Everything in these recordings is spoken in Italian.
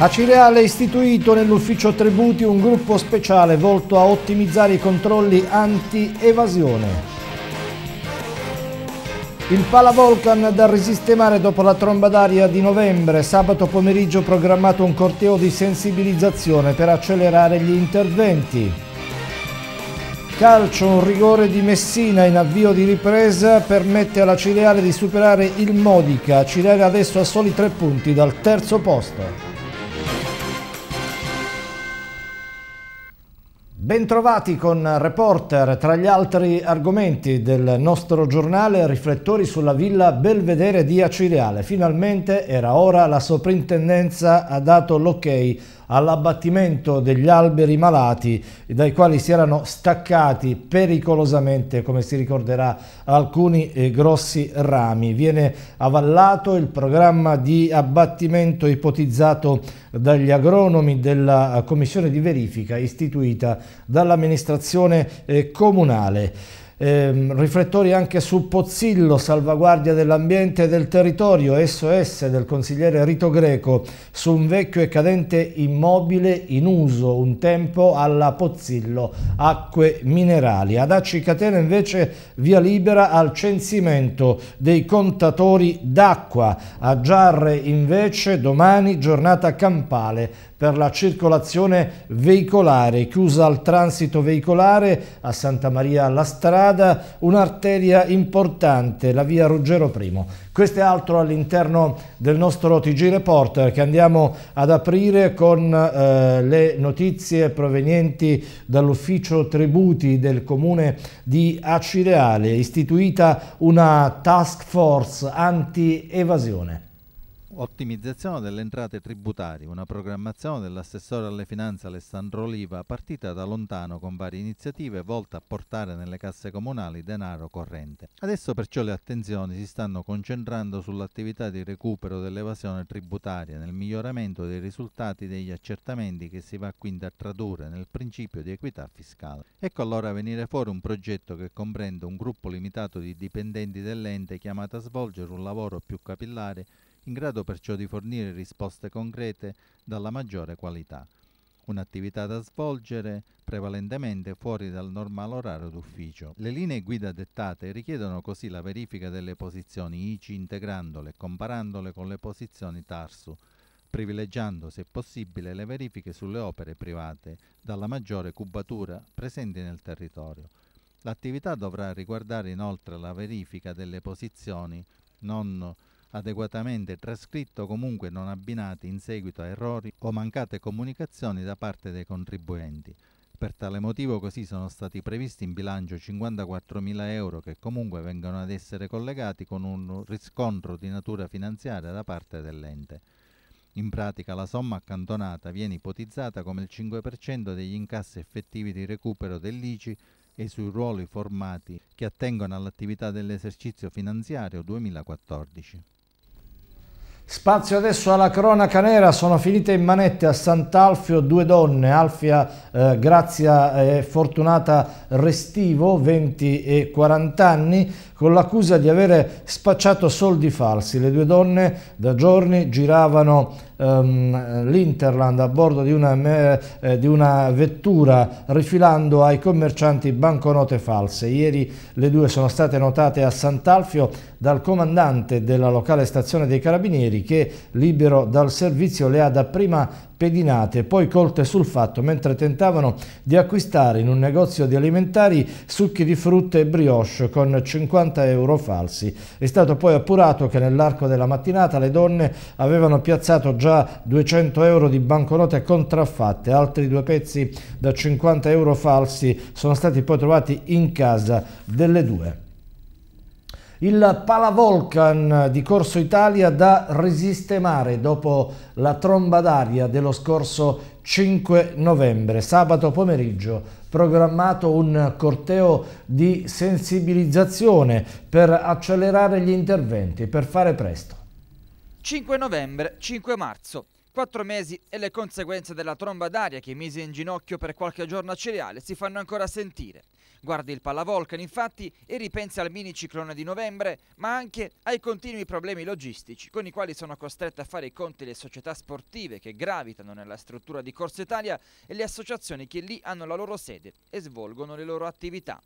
A Cireale è istituito nell'ufficio tributi un gruppo speciale volto a ottimizzare i controlli anti-evasione. Il pala Palavolcan da risistemare dopo la tromba d'aria di novembre, sabato pomeriggio programmato un corteo di sensibilizzazione per accelerare gli interventi. Calcio, un rigore di Messina in avvio di ripresa permette alla Cireale di superare il Modica, Cireale adesso a soli tre punti dal terzo posto. Bentrovati con Reporter, tra gli altri argomenti del nostro giornale, riflettori sulla villa Belvedere di Acireale. Finalmente era ora, la soprintendenza ha dato l'ok all'abbattimento degli alberi malati dai quali si erano staccati pericolosamente, come si ricorderà, alcuni eh, grossi rami. Viene avallato il programma di abbattimento ipotizzato dagli agronomi della eh, commissione di verifica istituita dall'amministrazione eh, comunale. Ehm, riflettori anche su Pozzillo, salvaguardia dell'ambiente e del territorio, SOS del consigliere Rito Greco, su un vecchio e cadente immobile in uso un tempo alla Pozzillo, acque minerali. Ad Catena invece via libera al censimento dei contatori d'acqua, a Giarre invece domani giornata campale per la circolazione veicolare, chiusa al transito veicolare a Santa Maria la Strada, strada un'arteria importante, la via Ruggero I. Questo è altro all'interno del nostro TG Reporter che andiamo ad aprire con eh, le notizie provenienti dall'ufficio tributi del comune di Acireale, istituita una task force anti-evasione ottimizzazione delle entrate tributarie, una programmazione dell'assessore alle finanze Alessandro Oliva partita da lontano con varie iniziative volte a portare nelle casse comunali denaro corrente. Adesso perciò le attenzioni si stanno concentrando sull'attività di recupero dell'evasione tributaria, nel miglioramento dei risultati degli accertamenti che si va quindi a tradurre nel principio di equità fiscale. Ecco allora venire fuori un progetto che comprende un gruppo limitato di dipendenti dell'ente chiamato a svolgere un lavoro più capillare in grado perciò di fornire risposte concrete dalla maggiore qualità. Un'attività da svolgere prevalentemente fuori dal normale orario d'ufficio. Le linee guida dettate richiedono così la verifica delle posizioni ICI integrandole e comparandole con le posizioni TARSU, privilegiando se possibile le verifiche sulle opere private dalla maggiore cubatura presenti nel territorio. L'attività dovrà riguardare inoltre la verifica delle posizioni non adeguatamente trascritto comunque non abbinati in seguito a errori o mancate comunicazioni da parte dei contribuenti. Per tale motivo così sono stati previsti in bilancio 54.000 euro che comunque vengono ad essere collegati con un riscontro di natura finanziaria da parte dell'ente. In pratica la somma accantonata viene ipotizzata come il 5% degli incassi effettivi di recupero dell'ICI e sui ruoli formati che attengono all'attività dell'esercizio finanziario 2014. Spazio adesso alla cronaca nera, sono finite in manette a Sant'Alfio due donne, Alfia eh, Grazia e eh, Fortunata Restivo, 20 e 40 anni, con l'accusa di avere spacciato soldi falsi. Le due donne da giorni giravano ehm, l'Interland a bordo di una, eh, di una vettura rifilando ai commercianti banconote false. Ieri le due sono state notate a Sant'Alfio dal comandante della locale stazione dei Carabinieri che, libero dal servizio, le ha dapprima pedinate poi colte sul fatto mentre tentavano di acquistare in un negozio di alimentari succhi di frutta e brioche con 50 euro falsi. È stato poi appurato che nell'arco della mattinata le donne avevano piazzato già 200 euro di banconote contraffatte, altri due pezzi da 50 euro falsi sono stati poi trovati in casa delle due. Il Palavolcan di Corso Italia da risistemare dopo la tromba d'aria dello scorso 5 novembre, sabato pomeriggio, programmato un corteo di sensibilizzazione per accelerare gli interventi, per fare presto. 5 novembre, 5 marzo. Quattro mesi e le conseguenze della tromba d'aria che mise in ginocchio per qualche giorno a Cereale si fanno ancora sentire. Guardi il Pallavolcan infatti e ripensa al mini ciclone di novembre, ma anche ai continui problemi logistici con i quali sono costrette a fare i conti le società sportive che gravitano nella struttura di Corsa Italia e le associazioni che lì hanno la loro sede e svolgono le loro attività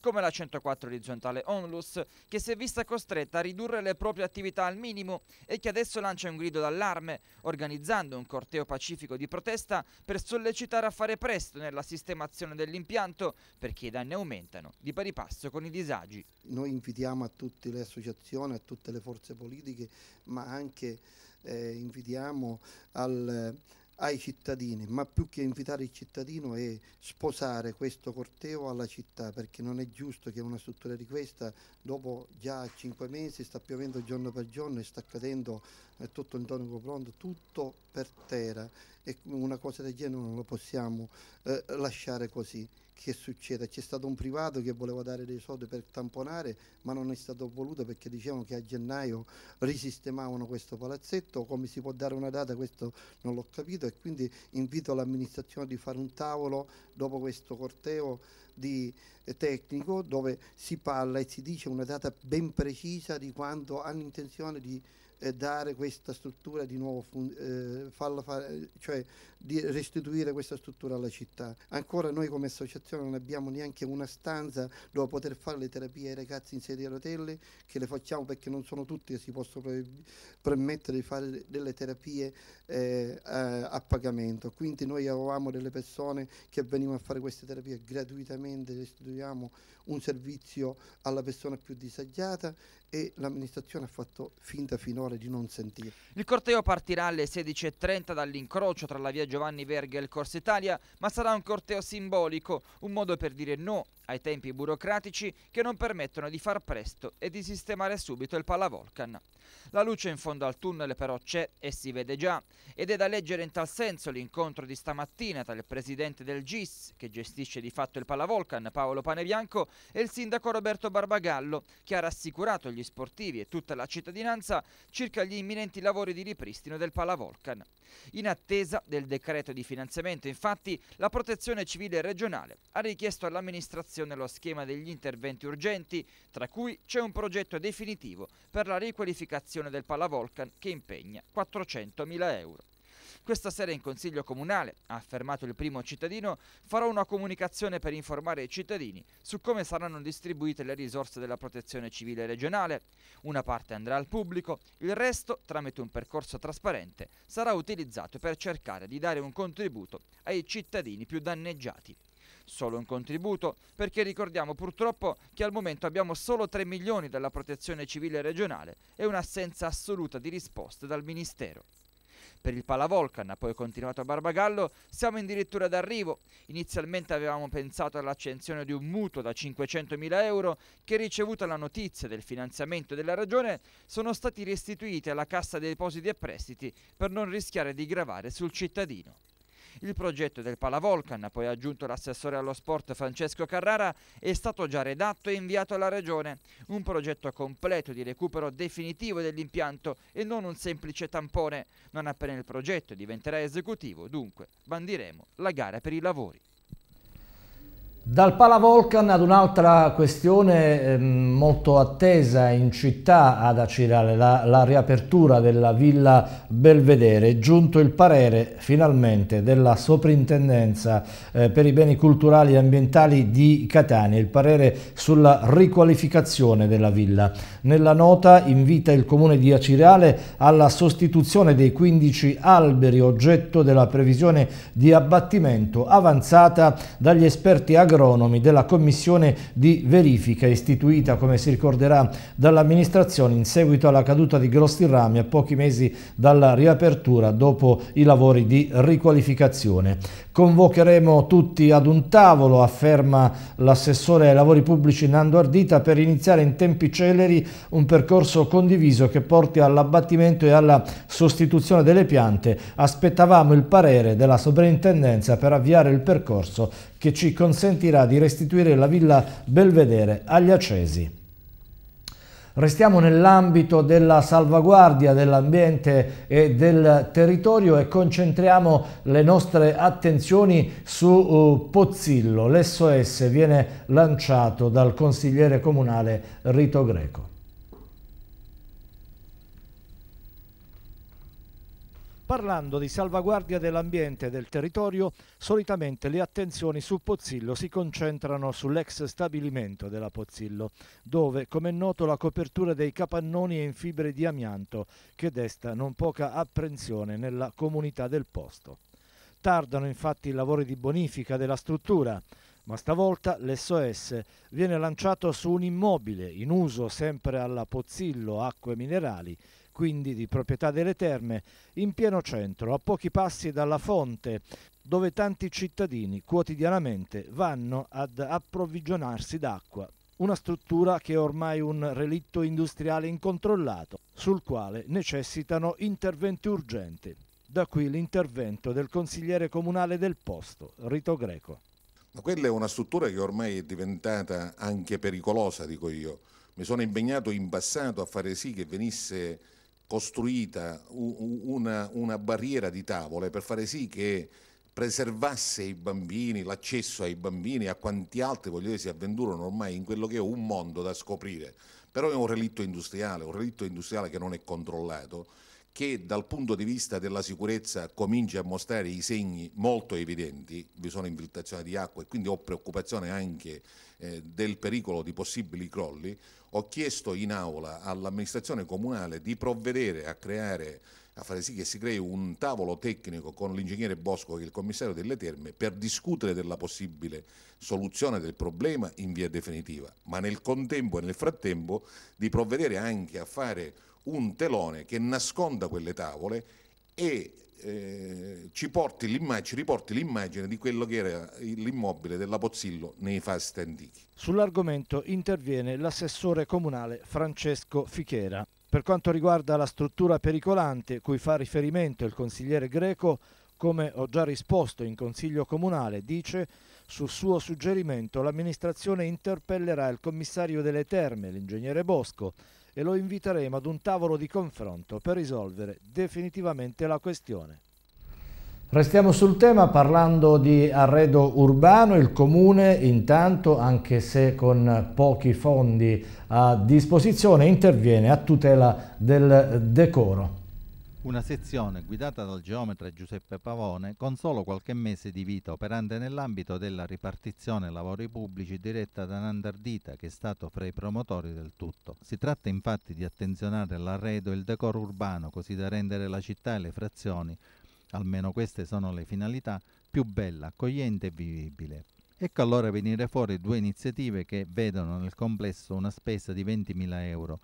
come la 104 orizzontale Onlus, che si è vista costretta a ridurre le proprie attività al minimo e che adesso lancia un grido d'allarme, organizzando un corteo pacifico di protesta per sollecitare a fare presto nella sistemazione dell'impianto, perché i danni aumentano di pari passo con i disagi. Noi invitiamo a tutte le associazioni, a tutte le forze politiche, ma anche eh, invitiamo al ai cittadini, ma più che invitare il cittadino è sposare questo corteo alla città, perché non è giusto che una struttura di questa, dopo già cinque mesi, sta piovendo giorno per giorno e sta cadendo eh, tutto tonico pronto, tutto per terra e una cosa del genere non lo possiamo eh, lasciare così che succeda? C'è stato un privato che voleva dare dei soldi per tamponare, ma non è stato voluto perché dicevano che a gennaio risistemavano questo palazzetto, come si può dare una data questo non l'ho capito e quindi invito l'amministrazione di fare un tavolo dopo questo corteo di eh, tecnico dove si parla e si dice una data ben precisa di quando hanno intenzione di eh, dare questa struttura di nuovo, eh, fare, cioè di restituire questa struttura alla città. Ancora noi come associazione non abbiamo neanche una stanza dove poter fare le terapie ai ragazzi in sedia a rotelle, che le facciamo perché non sono tutti che si possono pre permettere di fare delle terapie eh, a, a, pagamento. Quindi noi avevamo delle persone che venivano a fare queste terapie gratuitamente, restituiamo un servizio alla persona più disagiata e l'amministrazione ha fatto finta finora di non sentire. Il corteo partirà alle 16.30 dall'incrocio tra la via Giovanni Verga e il Corso Italia, ma sarà un corteo simbolico, un modo per dire no ai tempi burocratici che non permettono di far presto e di sistemare subito il Palavolcan. La luce in fondo al tunnel però c'è e si vede già ed è da leggere in tal senso l'incontro di stamattina tra il presidente del GIS, che gestisce di fatto il Palavolcan, Paolo Panebianco, e il sindaco Roberto Barbagallo, che ha rassicurato gli sportivi e tutta la cittadinanza circa gli imminenti lavori di ripristino del Palavolcan. In attesa del decreto di finanziamento, infatti, la Protezione Civile regionale ha richiesto all'amministrazione lo schema degli interventi urgenti, tra cui c'è un progetto definitivo per la riqualificazione del Palavolcan che impegna 400.000 euro. Questa sera in Consiglio Comunale, ha affermato il primo cittadino, farò una comunicazione per informare i cittadini su come saranno distribuite le risorse della protezione civile regionale. Una parte andrà al pubblico, il resto, tramite un percorso trasparente, sarà utilizzato per cercare di dare un contributo ai cittadini più danneggiati solo un contributo, perché ricordiamo purtroppo che al momento abbiamo solo 3 milioni dalla protezione civile regionale e un'assenza assoluta di risposte dal Ministero per il Palavolcan, ha poi continuato a Barbagallo, siamo addirittura d'arrivo. Inizialmente avevamo pensato all'accensione di un mutuo da 500.000 euro che ricevuta la notizia del finanziamento della Regione sono stati restituiti alla Cassa dei Depositi e Prestiti per non rischiare di gravare sul cittadino. Il progetto del Palavolcan, poi aggiunto l'assessore allo sport Francesco Carrara, è stato già redatto e inviato alla Regione. Un progetto completo di recupero definitivo dell'impianto e non un semplice tampone. Non appena il progetto diventerà esecutivo, dunque, bandiremo la gara per i lavori. Dal Palavolcan ad un'altra questione ehm, molto attesa in città ad Acirale, la, la, riapertura della Villa Belvedere. È giunto il parere finalmente della Soprintendenza eh, per i beni culturali e ambientali di Catania, il parere sulla riqualificazione della villa. Nella nota invita il comune di Acirale alla sostituzione dei 15 alberi oggetto della previsione di abbattimento avanzata dagli esperti agronomici Geronomi della commissione di verifica istituita, come si ricorderà, dall'amministrazione in seguito alla caduta di Grossi Rami a pochi mesi dalla riapertura dopo i lavori di riqualificazione. Convocheremo tutti ad un tavolo, afferma l'assessore ai lavori pubblici Nando Ardita, per iniziare in tempi celeri un percorso condiviso che porti all'abbattimento e alla sostituzione delle piante. Aspettavamo il parere della sovrintendenza per avviare il percorso che ci consentirà consentirà di restituire la villa Belvedere agli accesi. Restiamo nell'ambito della salvaguardia dell'ambiente e del territorio e concentriamo le nostre attenzioni su uh, Pozzillo. L'SOS viene lanciato dal consigliere comunale Rito Greco. Parlando di salvaguardia dell'ambiente e del territorio, solitamente le attenzioni su Pozzillo si concentrano sull'ex stabilimento della Pozzillo, dove, come è noto, la copertura dei capannoni è in fibre di amianto, che desta non poca apprensione nella comunità del posto. Tardano infatti i lavori di bonifica della struttura, ma stavolta l'SOS viene lanciato su un immobile in uso sempre alla Pozzillo Acque Minerali quindi di proprietà delle terme, in pieno centro, a pochi passi dalla fonte, dove tanti cittadini quotidianamente vanno ad approvvigionarsi d'acqua. Una struttura che è ormai un relitto industriale incontrollato, sul quale necessitano interventi urgenti. Da qui l'intervento del consigliere comunale del posto, Rito Greco. Ma quella è una struttura che ormai è diventata anche pericolosa, dico io. Mi sono impegnato in passato a fare sì che venisse costruita una, una barriera di tavole per fare sì che preservasse i bambini, l'accesso ai bambini, a quanti altri voglio dire, si avventurano ormai in quello che è un mondo da scoprire. Però è un relitto industriale, un relitto industriale che non è controllato che dal punto di vista della sicurezza comincia a mostrare i segni molto evidenti, vi sono infiltrazioni di acqua e quindi ho preoccupazione anche eh, del pericolo di possibili crolli, ho chiesto in aula all'amministrazione comunale di provvedere a creare a fare sì che si crei un tavolo tecnico con l'ingegnere Bosco e il commissario delle terme per discutere della possibile soluzione del problema in via definitiva, ma nel contempo e nel frattempo di provvedere anche a fare un telone che nasconda quelle tavole e eh, ci, riporti l'immagine di quello che era l'immobile della Pozzillo nei fasti antichi. Sull'argomento interviene l'assessore comunale Francesco Fichera. Per quanto riguarda la struttura pericolante cui fa riferimento il consigliere greco, come ho già risposto in consiglio comunale, dice sul suo suggerimento l'amministrazione interpellerà il commissario delle terme, l'ingegnere Bosco, e lo inviteremo ad un tavolo di confronto per risolvere definitivamente la questione. Restiamo sul tema parlando di arredo urbano, il comune intanto anche se con pochi fondi a disposizione interviene a tutela del decoro. Una sezione guidata dal geometra Giuseppe Pavone, con solo qualche mese di vita operante nell'ambito della ripartizione lavori pubblici diretta da Nandardita, che è stato fra i promotori del tutto. Si tratta infatti di attenzionare l'arredo e il decoro urbano, così da rendere la città e le frazioni, almeno queste sono le finalità, più bella, accogliente e vivibile. Ecco allora venire fuori due iniziative che vedono nel complesso una spesa di 20.000 euro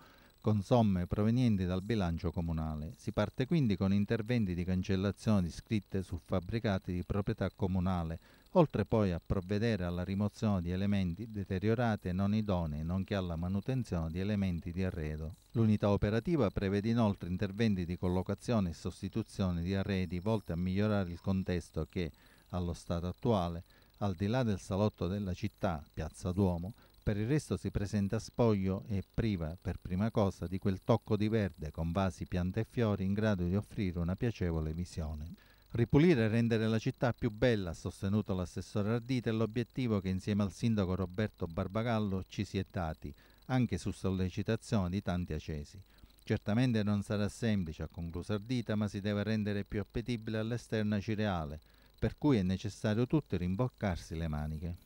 con somme provenienti dal bilancio comunale. Si parte quindi con interventi di cancellazione di scritte su fabbricati di proprietà comunale, oltre poi a provvedere alla rimozione di elementi deteriorati e non idonei, nonché alla manutenzione di elementi di arredo. L'unità operativa prevede inoltre interventi di collocazione e sostituzione di arredi volti a migliorare il contesto che, allo stato attuale, al di là del salotto della città, Piazza Duomo, per il resto si presenta spoglio e priva per prima cosa di quel tocco di verde con vasi, piante e fiori in grado di offrire una piacevole visione. Ripulire e rendere la città più bella, ha sostenuto l'assessore Ardita, è l'obiettivo che insieme al sindaco Roberto Barbagallo ci si è dati, anche su sollecitazione di tanti acesi. Certamente non sarà semplice, ha concluso Ardita, ma si deve rendere più appetibile all'esterno cireale, per cui è necessario tutti rimboccarsi le maniche.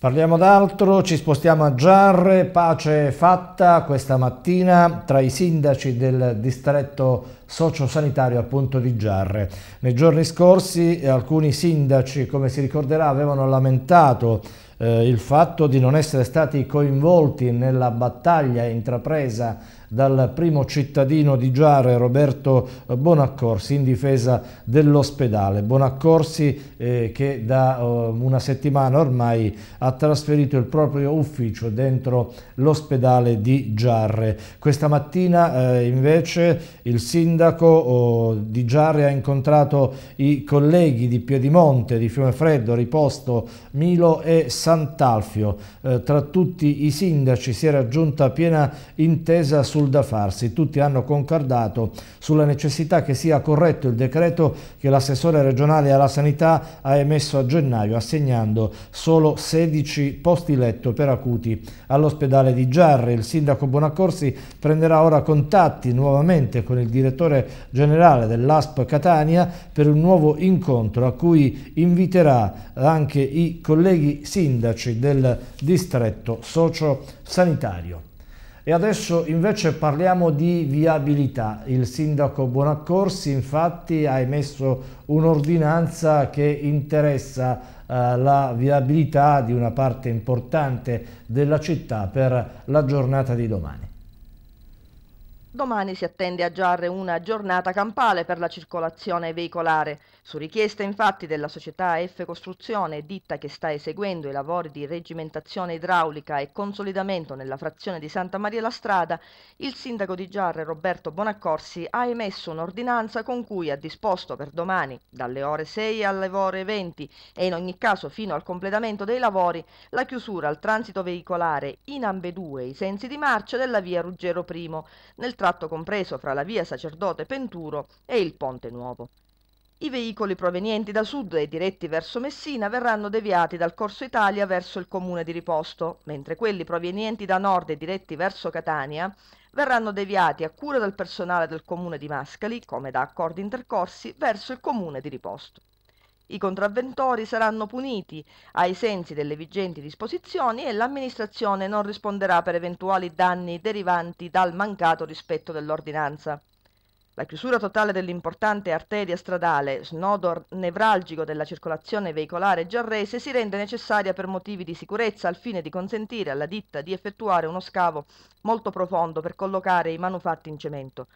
Parliamo d'altro, ci spostiamo a Giarre, pace fatta questa mattina tra i sindaci del distretto sociosanitario appunto di Giarre. Nei giorni scorsi alcuni sindaci, come si ricorderà, avevano lamentato eh, il fatto di non essere stati coinvolti nella battaglia intrapresa dal primo cittadino di Giare, Roberto Bonaccorsi, in difesa dell'ospedale. Bonaccorsi eh, che da eh, una settimana ormai ha trasferito il proprio ufficio dentro l'ospedale di Giarre. Questa mattina eh, invece il sindaco oh, di Giarre ha incontrato i colleghi di Piedimonte, di Fiumefreddo, Riposto, Milo e Sant'Alfio. Eh, tra tutti i sindaci si è raggiunta piena intesa su sul da farsi. Tutti hanno concordato sulla necessità che sia corretto il decreto che l'assessore regionale alla sanità ha emesso a gennaio, assegnando solo 16 posti letto per acuti all'ospedale di Giarre. Il sindaco Bonaccorsi prenderà ora contatti nuovamente con il direttore generale dell'ASP Catania per un nuovo incontro a cui inviterà anche i colleghi sindaci del distretto socio-sanitario. E adesso invece parliamo di viabilità. Il sindaco Buonaccorsi infatti ha emesso un'ordinanza che interessa eh, la viabilità di una parte importante della città per la giornata di domani. Domani si attende a Giarre una giornata campale per la circolazione veicolare. Su richiesta infatti della società F Costruzione, ditta che sta eseguendo i lavori di reggimentazione idraulica e consolidamento nella frazione di Santa Maria la Strada, il sindaco di Giarre Roberto Bonaccorsi ha emesso un'ordinanza con cui ha disposto per domani, dalle ore 6 alle ore 20 e in ogni caso fino al completamento dei lavori, la chiusura al transito veicolare in ambedue i sensi di marcia della via Ruggero I, nel tratto compreso fra la via Sacerdote Penturo e il Ponte Nuovo. I veicoli provenienti da sud e diretti verso Messina verranno deviati dal Corso Italia verso il comune di Riposto, mentre quelli provenienti da nord e diretti verso Catania verranno deviati a cura del personale del comune di Mascali, come da accordi intercorsi, verso il comune di Riposto. I contravventori saranno puniti ai sensi delle vigenti disposizioni e l'amministrazione non risponderà per eventuali danni derivanti dal mancato rispetto dell'ordinanza. La chiusura totale dell'importante arteria stradale, snodo nevralgico della circolazione veicolare giarrese, si rende necessaria per motivi di sicurezza al fine di consentire alla ditta di effettuare uno scavo molto profondo per collocare i manufatti in cemento.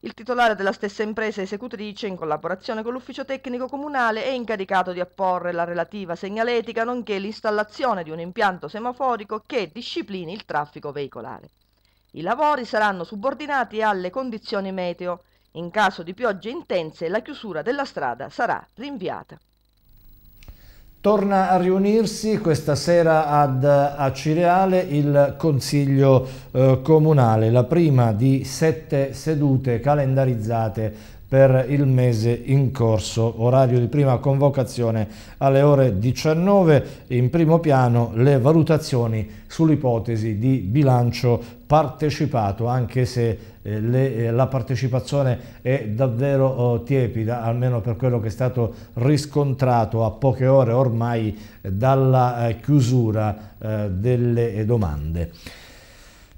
Il titolare della stessa impresa esecutrice, in collaborazione con l'ufficio tecnico comunale, è incaricato di apporre la relativa segnaletica nonché l'installazione di un impianto semaforico che disciplini il traffico veicolare. I lavori saranno subordinati alle condizioni meteo in caso di piogge intense la chiusura della strada sarà rinviata. Torna a riunirsi questa sera ad Acireale il Consiglio eh, Comunale, la prima di sette sedute calendarizzate per il mese in corso, orario di prima convocazione alle ore 19, in primo piano le valutazioni sull'ipotesi di bilancio partecipato anche se eh, le, eh, la partecipazione è davvero oh, tiepida almeno per quello che è stato riscontrato a poche ore ormai dalla eh, chiusura eh, delle domande.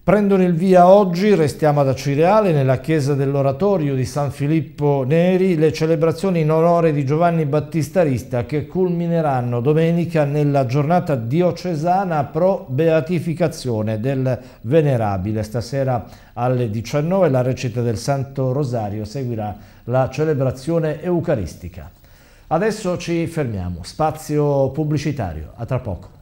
Prendono il via oggi, restiamo ad Acireale, nella chiesa dell'oratorio di San Filippo Neri, le celebrazioni in onore di Giovanni Battista Rista che culmineranno domenica nella giornata diocesana pro beatificazione del Venerabile. Stasera alle 19 la recita del Santo Rosario seguirà la celebrazione eucaristica. Adesso ci fermiamo, spazio pubblicitario, a tra poco.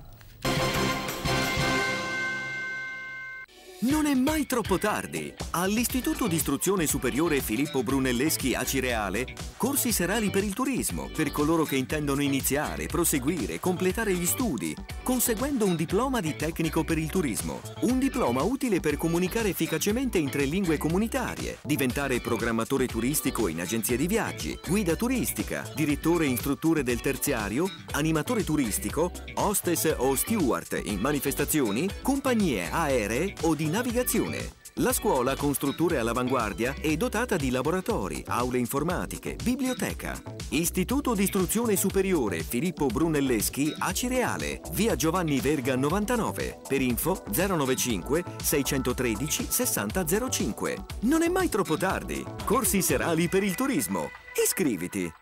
Non è mai troppo tardi! All'Istituto di Istruzione Superiore Filippo Brunelleschi a Cireale, corsi serali per il turismo, per coloro che intendono iniziare, proseguire, completare gli studi, conseguendo un diploma di tecnico per il turismo. Un diploma utile per comunicare efficacemente in tre lingue comunitarie, diventare programmatore turistico in agenzie di viaggi, guida turistica, direttore in strutture del terziario, animatore turistico, hostess o steward in manifestazioni, compagnie aeree o di di navigazione. La scuola con strutture all'avanguardia è dotata di laboratori, aule informatiche, biblioteca. Istituto di istruzione superiore Filippo Brunelleschi a Cireale, via Giovanni Verga 99, per info 095 613 6005. Non è mai troppo tardi. Corsi serali per il turismo. Iscriviti!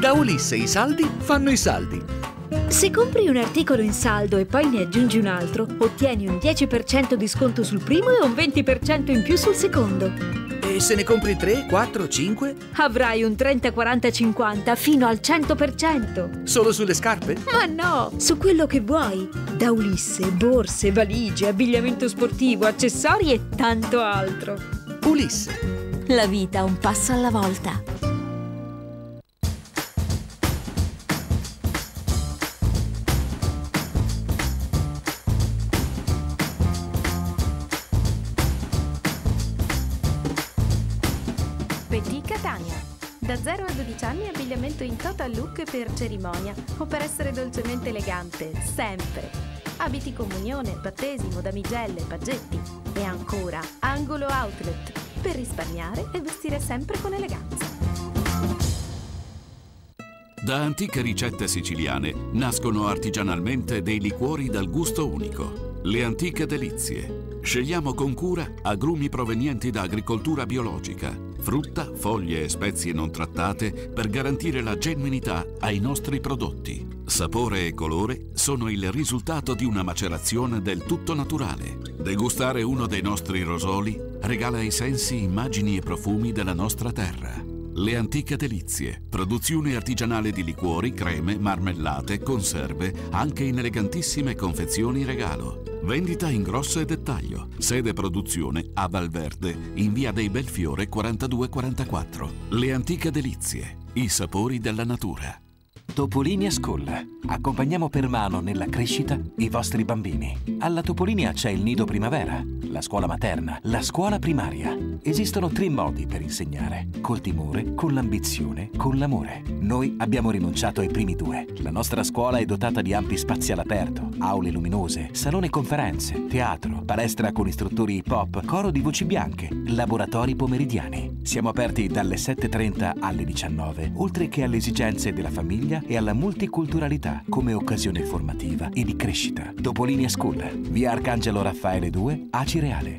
Da Ulisse i saldi fanno i saldi. Se compri un articolo in saldo e poi ne aggiungi un altro, ottieni un 10% di sconto sul primo e un 20% in più sul secondo. E se ne compri 3, 4, 5? Avrai un 30, 40, 50 fino al 100%. Solo sulle scarpe? Ma no, su quello che vuoi. Da Ulisse, borse, valigie, abbigliamento sportivo, accessori e tanto altro. Ulisse. La vita un passo alla volta. vestito in total look per cerimonia o per essere dolcemente elegante, sempre. Abiti comunione, battesimo, damigelle, paggetti e ancora angolo outlet per risparmiare e vestire sempre con eleganza. Da antiche ricette siciliane nascono artigianalmente dei liquori dal gusto unico, le antiche delizie. Scegliamo con cura agrumi provenienti da agricoltura biologica frutta, foglie e spezie non trattate per garantire la genuinità ai nostri prodotti. Sapore e colore sono il risultato di una macerazione del tutto naturale. Degustare uno dei nostri rosoli regala ai sensi immagini e profumi della nostra terra. Le antiche delizie, produzione artigianale di liquori, creme, marmellate, conserve, anche in elegantissime confezioni regalo. Vendita in grosso e dettaglio. Sede produzione a Valverde, in via dei Belfiore 4244. Le antiche delizie, i sapori della natura. Topolinia School. Accompagniamo per mano nella crescita i vostri bambini. Alla Topolinia c'è il nido primavera, la scuola materna, la scuola primaria. Esistono tre modi per insegnare. Col timore, con l'ambizione, con l'amore. Noi abbiamo rinunciato ai primi due. La nostra scuola è dotata di ampi spazi all'aperto, aule luminose, salone conferenze, teatro, palestra con istruttori hip hop, coro di voci bianche, laboratori pomeridiani. Siamo aperti dalle 7.30 alle 19, oltre che alle esigenze della famiglia e alla multiculturalità come occasione formativa e di crescita. Topolinia School, via Arcangelo Raffaele 2, Acireale.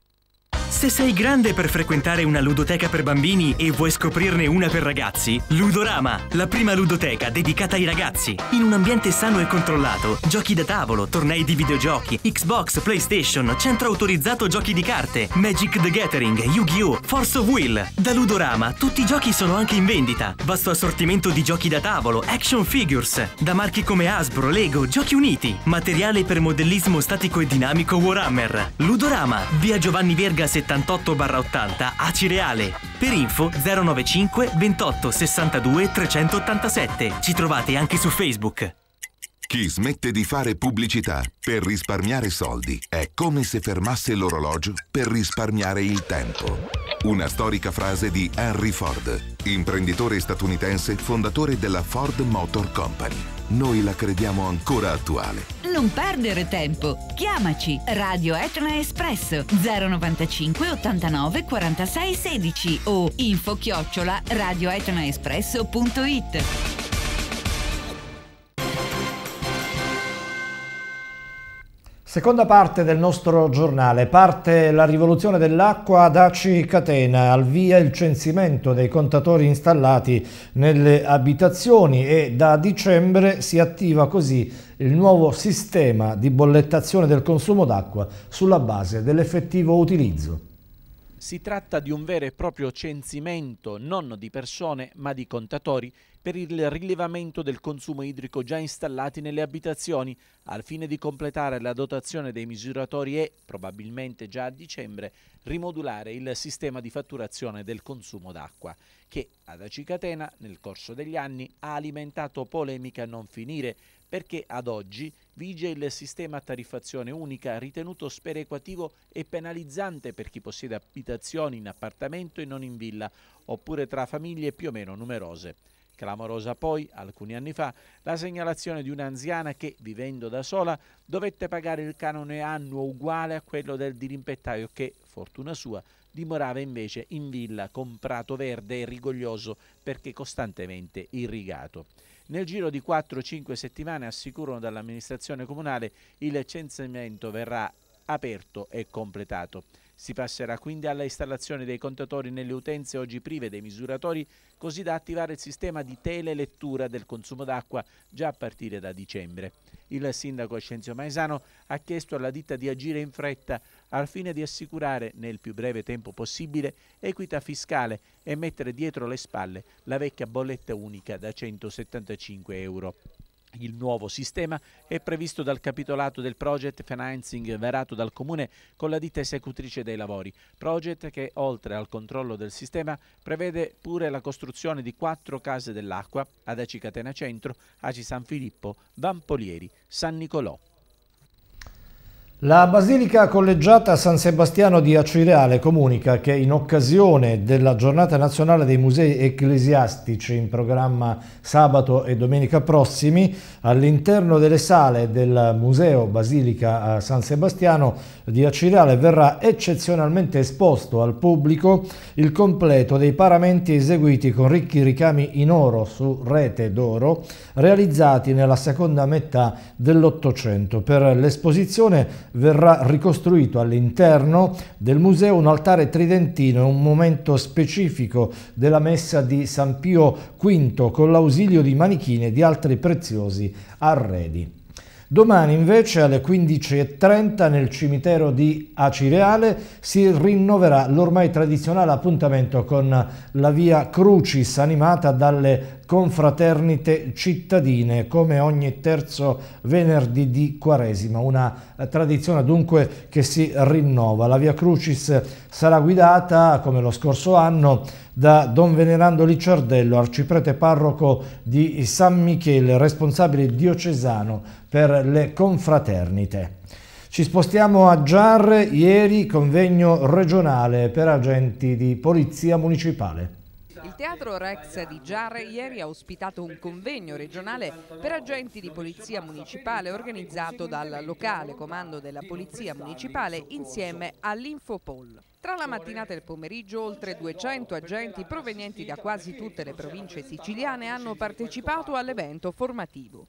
Se sei grande per frequentare una ludoteca per bambini e vuoi scoprirne una per ragazzi, Ludorama, la prima ludoteca dedicata ai ragazzi. In un ambiente sano e controllato, giochi da tavolo, tornei di videogiochi, Xbox, PlayStation, centro autorizzato giochi di carte, Magic the Gathering, Yu-Gi-Oh!, Force of Will. Da Ludorama tutti i giochi sono anche in vendita. Vasto assortimento di giochi da tavolo, action figures, da marchi come Hasbro, Lego, Giochi Uniti, materiale per modellismo statico e dinamico Warhammer. Ludorama, via Giovanni Verga 60 78-80 a Cireale. Per info 095 28 62 387. Ci trovate anche su Facebook. Chi smette di fare pubblicità per risparmiare soldi è come se fermasse l'orologio per risparmiare il tempo. Una storica frase di Henry Ford, imprenditore statunitense fondatore della Ford Motor Company. Noi la crediamo ancora attuale. Non perdere tempo. Chiamaci Radio Etna Espresso 095 89 46 16 o info chiocciola radioetnaespresso.it. Seconda parte del nostro giornale, parte la rivoluzione dell'acqua ad Aci Catena, al via il censimento dei contatori installati nelle abitazioni e da dicembre si attiva così il nuovo sistema di bollettazione del consumo d'acqua sulla base dell'effettivo utilizzo. Si tratta di un vero e proprio censimento non di persone ma di contatori per il rilevamento del consumo idrico già installati nelle abitazioni al fine di completare la dotazione dei misuratori e, probabilmente già a dicembre, rimodulare il sistema di fatturazione del consumo d'acqua che ad Acicatena nel corso degli anni ha alimentato polemica a non finire perché ad oggi vige il sistema a tariffazione unica ritenuto sperequativo e penalizzante per chi possiede abitazioni in appartamento e non in villa, oppure tra famiglie più o meno numerose. Clamorosa poi, alcuni anni fa, la segnalazione di un'anziana che, vivendo da sola, dovette pagare il canone annuo uguale a quello del dirimpettaio che, fortuna sua, dimorava invece in villa con prato verde e rigoglioso perché costantemente irrigato. Nel giro di 4-5 settimane assicurano dall'amministrazione comunale il censimento verrà aperto e completato. Si passerà quindi alla installazione dei contatori nelle utenze oggi prive dei misuratori, così da attivare il sistema di telelettura del consumo d'acqua già a partire da dicembre. Il sindaco Ascenzio Maesano ha chiesto alla ditta di agire in fretta al fine di assicurare nel più breve tempo possibile equità fiscale e mettere dietro le spalle la vecchia bolletta unica da 175 euro. Il nuovo sistema è previsto dal capitolato del project financing varato dal Comune con la ditta esecutrice dei lavori, project che oltre al controllo del sistema prevede pure la costruzione di quattro case dell'acqua ad Aci Catena Centro, Aci San Filippo, Vampolieri, San Nicolò la Basilica Collegiata San Sebastiano di Acireale comunica che in occasione della giornata nazionale dei musei ecclesiastici in programma sabato e domenica prossimi, all'interno delle sale del Museo Basilica eh, San Sebastiano di Acireale verrà eccezionalmente esposto al pubblico il completo dei paramenti eseguiti con ricchi ricami in oro su rete d'oro realizzati nella seconda metà dell'Ottocento. Per l'esposizione verrà ricostruito all'interno del museo un altare tridentino, un momento specifico della messa di San Pio V con l'ausilio di manichine e di altri preziosi arredi. Domani invece alle 15.30 nel cimitero di Acireale si rinnoverà l'ormai tradizionale appuntamento con la via Crucis animata dalle confraternite cittadine come ogni terzo venerdì di Quaresima, una eh, tradizione dunque che si rinnova. La Via Crucis sarà guidata, come lo scorso anno, da Don Venerando Licciardello, arciprete parroco di San Michele, responsabile diocesano per le confraternite. Ci spostiamo a Giarre, ieri convegno regionale per agenti di polizia municipale. Il Teatro Rex di Giarre ieri ha ospitato un convegno regionale per agenti di polizia municipale organizzato dal locale comando della polizia municipale insieme all'Infopol. Tra la mattinata e il pomeriggio oltre 200 agenti provenienti da quasi tutte le province siciliane hanno partecipato all'evento formativo.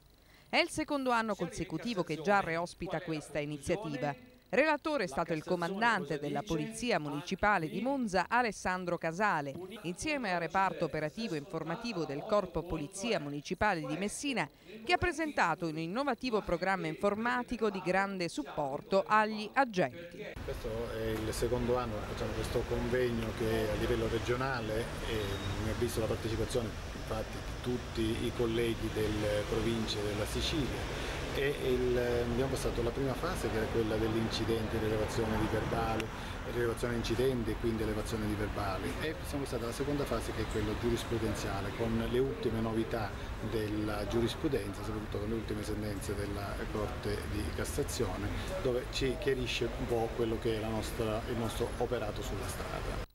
È il secondo anno consecutivo che Giarre ospita questa iniziativa. Relatore è stato il comandante della Polizia Municipale di Monza, Alessandro Casale. Insieme al reparto operativo e informativo del Corpo Polizia Municipale di Messina, che ha presentato un innovativo programma informatico di grande supporto agli agenti. Questo è il secondo anno che facciamo questo convegno che a livello regionale ha visto la partecipazione infatti di tutti i colleghi delle province della Sicilia e il, abbiamo passato la prima fase che era quella dell'incidente, l'elevazione di verbali, l'elevazione incidente e quindi elevazione di verbali e siamo passati alla seconda fase che è quella giurisprudenziale con le ultime novità della giurisprudenza, soprattutto con le ultime sentenze della Corte di Cassazione dove ci chiarisce un po' quello che è nostra, il nostro operato sulla strada.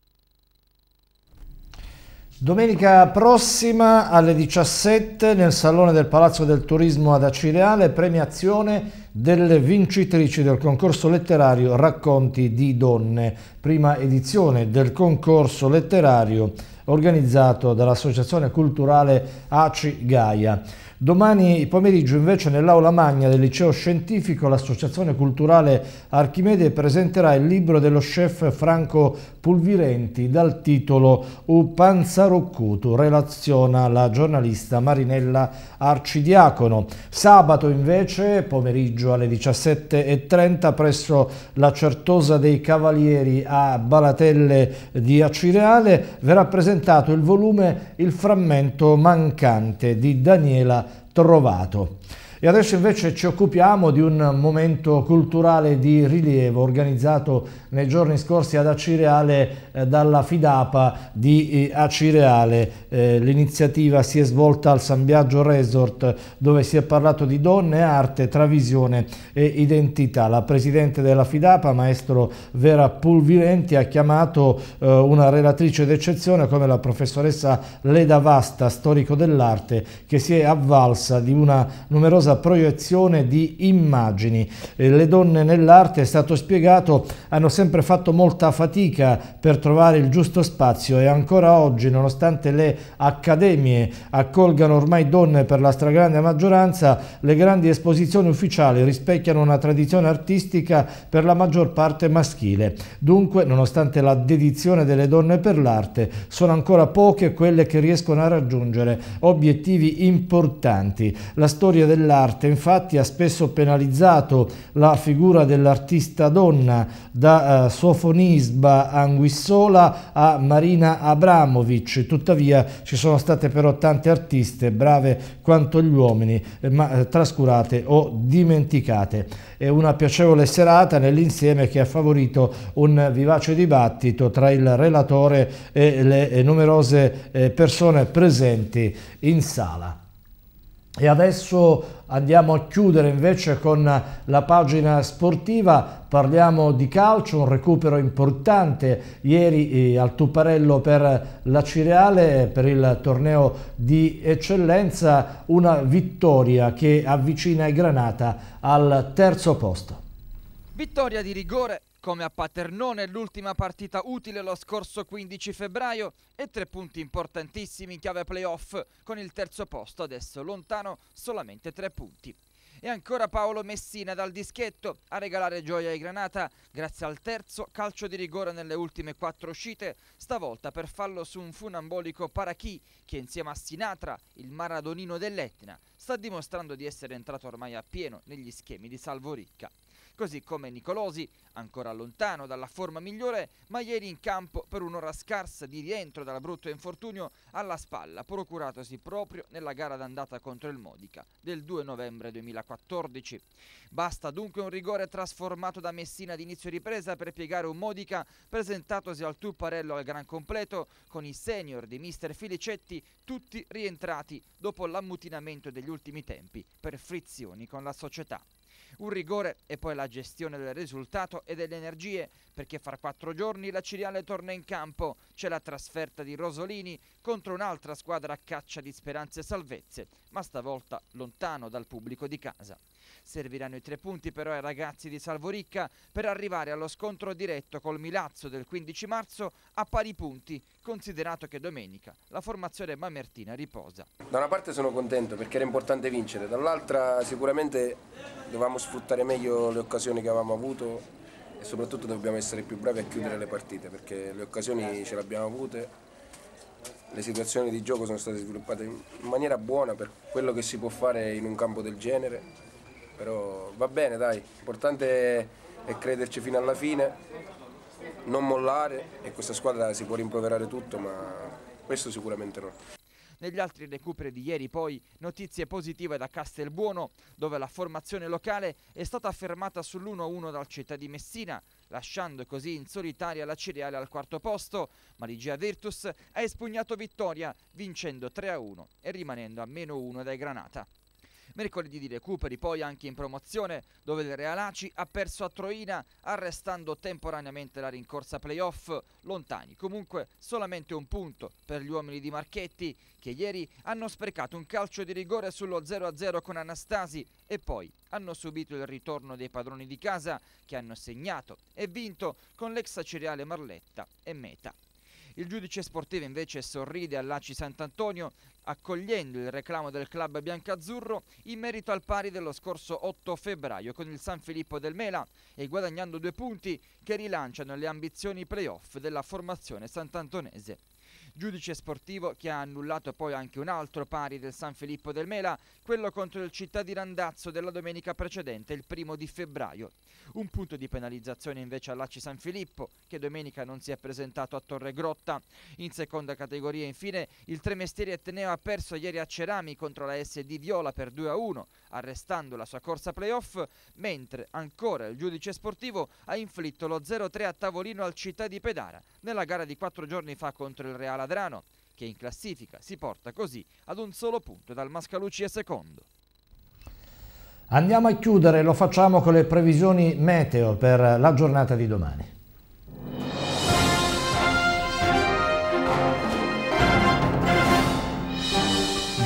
Domenica prossima alle 17 nel Salone del Palazzo del Turismo ad Acireale premiazione delle vincitrici del concorso letterario Racconti di Donne, prima edizione del concorso letterario organizzato dall'Associazione Culturale ACI Gaia. Domani pomeriggio invece nell'aula magna del liceo scientifico l'Associazione Culturale Archimede presenterà il libro dello chef Franco spulvirenti dal titolo U Panzaroccuto, relaziona la giornalista Marinella Arcidiacono. Sabato invece, pomeriggio alle 17.30 presso la Certosa dei Cavalieri a Balatelle di Acireale verrà presentato il volume Il frammento mancante di Daniela Trovato. E adesso invece ci occupiamo di un momento culturale di rilievo organizzato nei giorni scorsi ad Acireale eh, dalla Fidapa di eh, Acireale. Eh, L'iniziativa si è svolta al San Biagio Resort dove si è parlato di donne, arte, travisione e identità. La presidente della Fidapa, maestro Vera Pulvirenti, ha chiamato eh, una relatrice d'eccezione come la professoressa Leda Vasta, storico dell'arte, che si è avvalsa di una numerosa proiezione di immagini. Eh, le donne nell'arte, è stato spiegato, hanno sempre sempre fatto molta fatica per trovare il giusto spazio e ancora oggi, nonostante le accademie accolgano ormai donne per la stragrande maggioranza, le grandi esposizioni ufficiali rispecchiano una tradizione artistica per la maggior parte maschile. Dunque, nonostante la dedizione delle donne per l'arte, sono ancora poche quelle che riescono a raggiungere obiettivi importanti. La storia dell'arte, infatti, ha spesso penalizzato la figura dell'artista donna da da eh, Sofonisba Anguissola a Marina Abramovic, tuttavia ci sono state però tante artiste brave quanto gli uomini, eh, ma eh, trascurate o dimenticate. È una piacevole serata nell'insieme che ha favorito un vivace dibattito tra il relatore e le numerose eh, persone presenti in sala. E adesso andiamo a chiudere invece con la pagina sportiva, parliamo di calcio, un recupero importante ieri eh, al Tuparello per la Cireale per il torneo di eccellenza, una vittoria che avvicina i Granata al terzo posto. Vittoria di rigore come a Paternone l'ultima partita utile lo scorso 15 febbraio e tre punti importantissimi in chiave playoff con il terzo posto adesso lontano solamente tre punti. E ancora Paolo Messina dal dischetto a regalare gioia ai Granata grazie al terzo calcio di rigore nelle ultime quattro uscite, stavolta per fallo su un funambolico Parachi che insieme a Sinatra, il maradonino dell'Etna, sta dimostrando di essere entrato ormai a pieno negli schemi di Salvo Ricca così come Nicolosi, ancora lontano dalla forma migliore, ma ieri in campo per un'ora scarsa di rientro dal brutto infortunio alla spalla, procuratosi proprio nella gara d'andata contro il Modica del 2 novembre 2014. Basta dunque un rigore trasformato da Messina ad inizio ripresa per piegare un Modica presentatosi al tupparello al gran completo con i senior di mister Filicetti tutti rientrati dopo l'ammutinamento degli ultimi tempi per frizioni con la società un rigore e poi la gestione del risultato e delle energie, perché fra quattro giorni la Ciriale torna in campo, c'è la trasferta di Rosolini contro un'altra squadra a caccia di speranze e salvezze, ma stavolta lontano dal pubblico di casa. Serviranno i tre punti però ai ragazzi di Salvoricca per arrivare allo scontro diretto col Milazzo del 15 marzo a pari punti, considerato che domenica la formazione mamertina riposa. Da una parte sono contento perché era importante vincere, dall'altra sicuramente dovevamo sfruttare meglio le occasioni che avevamo avuto e soprattutto dobbiamo essere più bravi a chiudere le partite perché le occasioni ce le abbiamo avute, le situazioni di gioco sono state sviluppate in maniera buona per quello che si può fare in un campo del genere però va bene dai, l'importante è crederci fino alla fine, non mollare e questa squadra si può rimproverare tutto, ma questo sicuramente no. Negli altri recuperi di ieri poi notizie positive da Castelbuono, dove la formazione locale è stata fermata sull'1-1 dal Città di Messina, lasciando così in solitaria la Cereale al quarto posto, ma Ligia Virtus ha espugnato vittoria vincendo 3-1 e rimanendo a meno 1 dai Granata. Mercoledì di recuperi poi anche in promozione dove il Realaci ha perso a Troina arrestando temporaneamente la rincorsa playoff lontani. Comunque solamente un punto per gli uomini di Marchetti che ieri hanno sprecato un calcio di rigore sullo 0-0 con Anastasi e poi hanno subito il ritorno dei padroni di casa che hanno segnato e vinto con l'ex cereale Marletta e Meta. Il giudice sportivo invece sorride all'Aci Sant'Antonio accogliendo il reclamo del club biancazzurro in merito al pari dello scorso 8 febbraio con il San Filippo del Mela e guadagnando due punti che rilanciano le ambizioni playoff della formazione sant'antonese giudice sportivo che ha annullato poi anche un altro pari del San Filippo del Mela, quello contro il città di Randazzo della domenica precedente, il primo di febbraio. Un punto di penalizzazione invece all'Aci San Filippo, che domenica non si è presentato a Torre Grotta. In seconda categoria infine il Tremestieri Etneo ha perso ieri a Cerami contro la SD Viola per 2-1, arrestando la sua corsa playoff, mentre ancora il giudice sportivo ha inflitto lo 0-3 a tavolino al città di Pedara nella gara di quattro giorni fa contro il Real Ladrano, che in classifica si porta così ad un solo punto dal Mascalucia secondo. Andiamo a chiudere, lo facciamo con le previsioni meteo per la giornata di domani.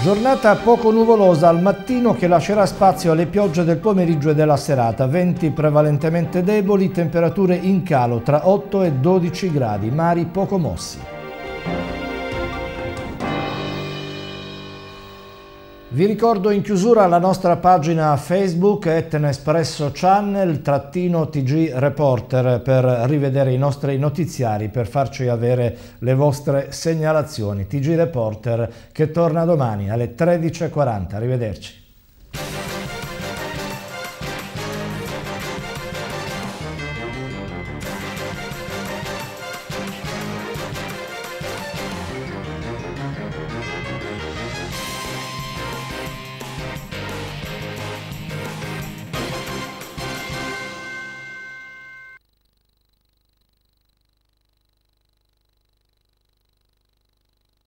Giornata poco nuvolosa al mattino che lascerà spazio alle piogge del pomeriggio e della serata, venti prevalentemente deboli, temperature in calo tra 8 e 12 gradi, mari poco mossi. Vi ricordo in chiusura la nostra pagina Facebook Etnespresso Channel trattino TG Reporter per rivedere i nostri notiziari, per farci avere le vostre segnalazioni. TG Reporter che torna domani alle 13.40. Arrivederci.